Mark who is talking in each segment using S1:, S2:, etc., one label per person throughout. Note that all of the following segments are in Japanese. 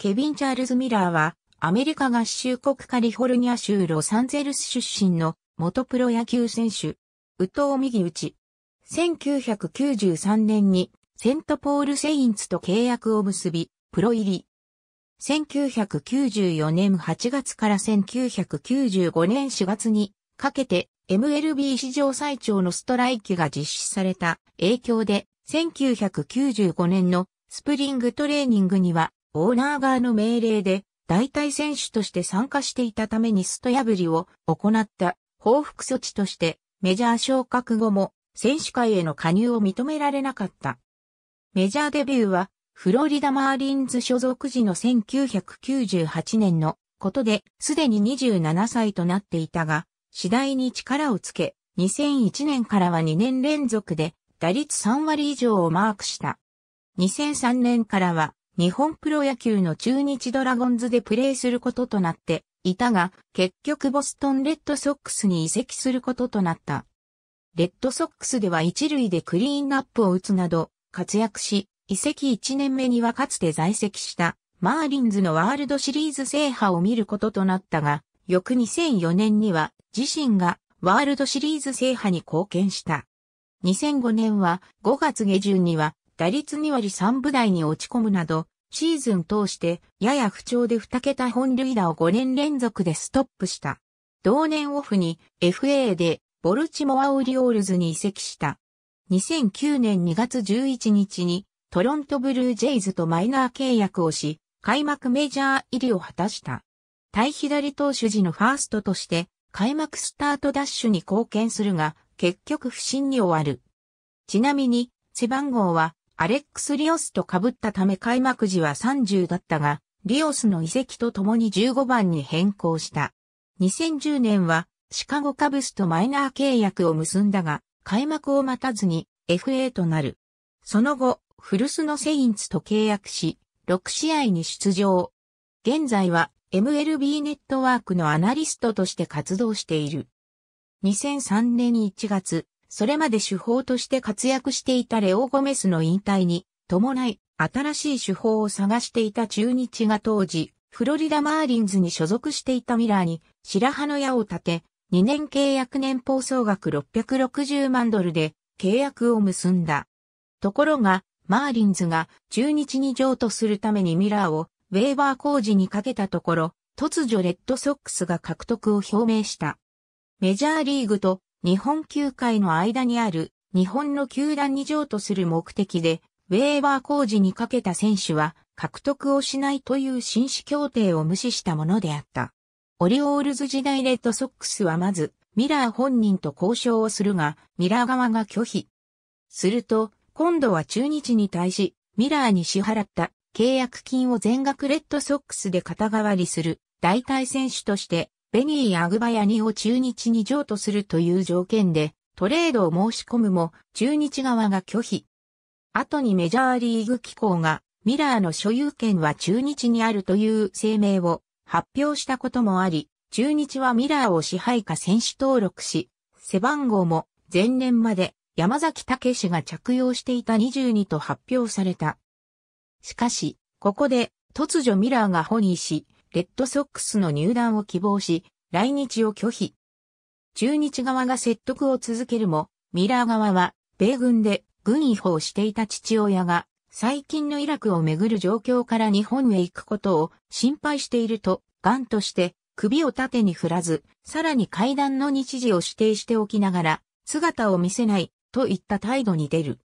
S1: ケビン・チャールズ・ミラーは、アメリカ合衆国カリフォルニア州ロサンゼルス出身の元プロ野球選手、宇藤右打ち。1993年にセントポール・セインツと契約を結び、プロ入り。1994年8月から1995年4月にかけて MLB 史上最長のストライキが実施された影響で1995年のスプリングトレーニングにはオーナー側の命令で代替選手として参加していたためにスト破りを行った報復措置としてメジャー昇格後も選手会への加入を認められなかった。メジャーデビューはフロリダマーリンズ所属時の1998年のことで、すでに27歳となっていたが、次第に力をつけ、2001年からは2年連続で打率3割以上をマークした。2003年からは日本プロ野球の中日ドラゴンズでプレーすることとなっていたが、結局ボストンレッドソックスに移籍することとなった。レッドソックスでは一塁でクリーンアップを打つなど活躍し、移籍1年目にはかつて在籍したマーリンズのワールドシリーズ制覇を見ることとなったが、翌2004年には自身がワールドシリーズ制覇に貢献した。2005年は5月下旬には打率2割3部台に落ち込むなどシーズン通してやや不調で2桁本塁打を5年連続でストップした。同年オフに FA でボルチモアオリオールズに移籍した。2009年2月11日にトロントブルージェイズとマイナー契約をし、開幕メジャー入りを果たした。対左投手時のファーストとして開幕スタートダッシュに貢献するが、結局不審に終わる。ちなみに、背番号はアレックス・リオスと被ったため開幕時は30だったが、リオスの移籍と共に15番に変更した。2010年はシカゴカブスとマイナー契約を結んだが、開幕を待たずに FA となる。その後、フルスのセインツと契約し、6試合に出場。現在は MLB ネットワークのアナリストとして活動している。2003年1月、それまで手法として活躍していたレオ・ゴメスの引退に伴い新しい手法を探していた中日が当時フロリダ・マーリンズに所属していたミラーに白羽の矢を立て2年契約年俸総額660万ドルで契約を結んだ。ところがマーリンズが中日に譲渡するためにミラーをウェーバー工事にかけたところ、突如レッドソックスが獲得を表明した。メジャーリーグと日本球界の間にある日本の球団に譲渡する目的で、ウェーバー工事にかけた選手は獲得をしないという紳士協定を無視したものであった。オリオールズ時代レッドソックスはまず、ミラー本人と交渉をするが、ミラー側が拒否。すると、今度は中日に対し、ミラーに支払った契約金を全額レッドソックスで肩代わりする代替選手としてベニー・アグバヤニを中日に譲渡するという条件で、トレードを申し込むも、中日側が拒否。後にメジャーリーグ機構が、ミラーの所有権は中日にあるという声明を発表したこともあり、中日はミラーを支配下選手登録し、背番号も前年まで山崎武氏が着用していた22と発表された。しかし、ここで突如ミラーがホニーし、レッドソックスの入団を希望し、来日を拒否。中日側が説得を続けるも、ミラー側は、米軍で軍違法をしていた父親が、最近のイラクをめぐる状況から日本へ行くことを心配していると、ンとして首を縦に振らず、さらに会談の日時を指定しておきながら、姿を見せないといった態度に出る。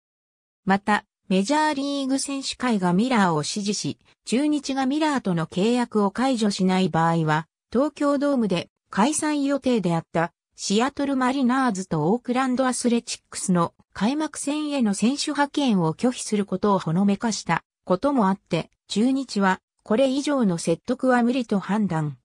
S1: また、メジャーリーグ選手会がミラーを支持し、中日がミラーとの契約を解除しない場合は、東京ドームで開催予定であったシアトルマリナーズとオークランドアスレチックスの開幕戦への選手派遣を拒否することをほのめかしたこともあって、中日はこれ以上の説得は無理と判断。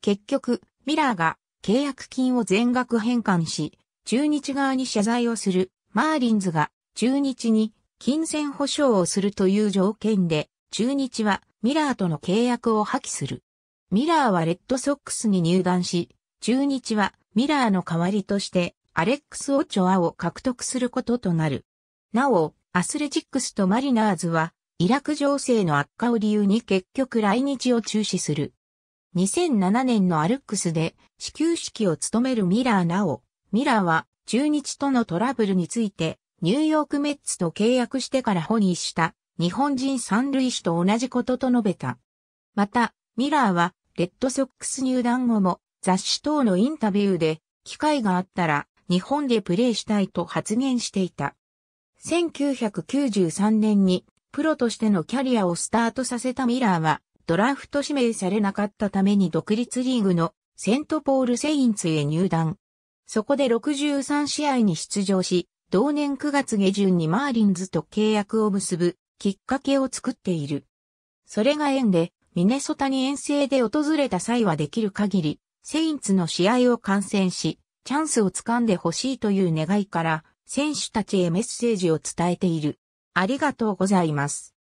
S1: 結局、ミラーが契約金を全額返還し、中日側に謝罪をするマーリンズが中日に金銭保証をするという条件で、中日はミラーとの契約を破棄する。ミラーはレッドソックスに入団し、中日はミラーの代わりとしてアレックス・オチョアを獲得することとなる。なお、アスレチックスとマリナーズは、イラク情勢の悪化を理由に結局来日を中止する。2007年のアルックスで始球式を務めるミラーなお、ミラーは中日とのトラブルについてニューヨークメッツと契約してからホニーした日本人三塁手と同じことと述べた。また、ミラーはレッドソックス入団後も雑誌等のインタビューで機会があったら日本でプレーしたいと発言していた。1993年にプロとしてのキャリアをスタートさせたミラーはドラフト指名されなかったために独立リーグのセントポールセインツへ入団。そこで63試合に出場し、同年9月下旬にマーリンズと契約を結ぶきっかけを作っている。それが縁で、ミネソタに遠征で訪れた際はできる限り、セインツの試合を観戦し、チャンスをつかんでほしいという願いから、選手たちへメッセージを伝えている。ありがとうございます。